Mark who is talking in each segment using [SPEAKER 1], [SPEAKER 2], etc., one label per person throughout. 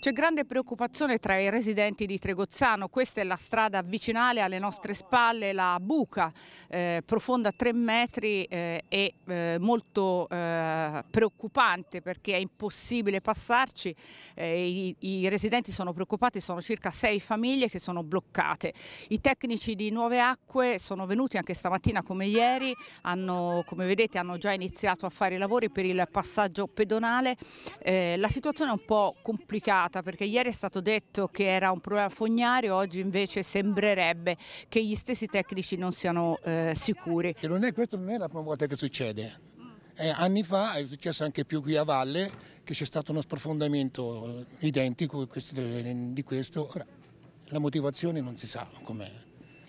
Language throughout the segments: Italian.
[SPEAKER 1] C'è grande preoccupazione tra i residenti di Tregozzano, questa è la strada vicinale alle nostre spalle, la buca eh, profonda 3 metri eh, e eh, molto eh, preoccupante perché è impossibile passarci, eh, i, i, residenti sono preoccupati, sono circa 6 famiglie che sono bloccate. I tecnici di Nuove Acque sono venuti anche stamattina come ieri, hanno, come vedete hanno già iniziato a fare i lavori per il passaggio pedonale, la situazione è un po' complicata stata? Perché ieri è stato detto che era un problema fognario, oggi invece sembrerebbe
[SPEAKER 2] che gli stessi tecnici non siano eh, sicuri. Che non è, questo non è la prima volta che succede. Eh, anni fa è successo anche più qui a Valle che c'è stato uno sprofondamento identico di questo. La motivazione non si sa com'è.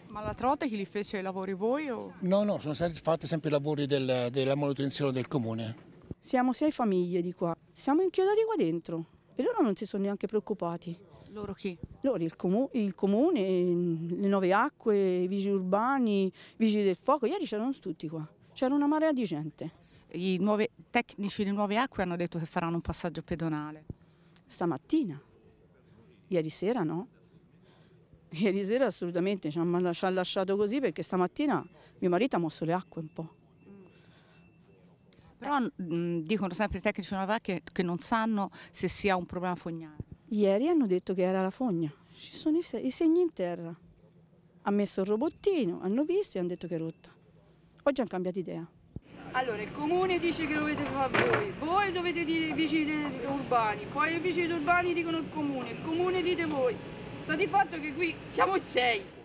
[SPEAKER 2] Ma l'altra volta chi li fece i lavori voi? O? No, no, sono stati fatti sempre i lavori del, della manutenzione del comune.
[SPEAKER 3] Siamo sei famiglie di qua, siamo inchiodati qua dentro. E loro non si sono neanche preoccupati. Loro chi? Loro il, comu il comune, le nuove acque, i vigili urbani, i vigili del fuoco. Ieri c'erano tutti qua, c'era una marea di gente.
[SPEAKER 1] I nuovi tecnici di Nuove Acque hanno detto che faranno un passaggio pedonale. Stamattina? Ieri sera no? Ieri sera assolutamente ci
[SPEAKER 3] hanno lasciato così perché stamattina mio marito ha mosso le acque un po'.
[SPEAKER 1] Però mh, dicono sempre i tecnici della che, che non sanno se sia un problema fognario.
[SPEAKER 3] Ieri hanno detto che era la fogna, ci sono i, i segni in terra. Ha messo il robottino, hanno visto e hanno detto che è rotta. Oggi hanno cambiato idea. Allora, il comune dice che lo dovete fare voi, voi dovete dire i vicini urbani, poi i vicini urbani dicono il comune, il comune dite voi. Sta di fatto che qui siamo sei.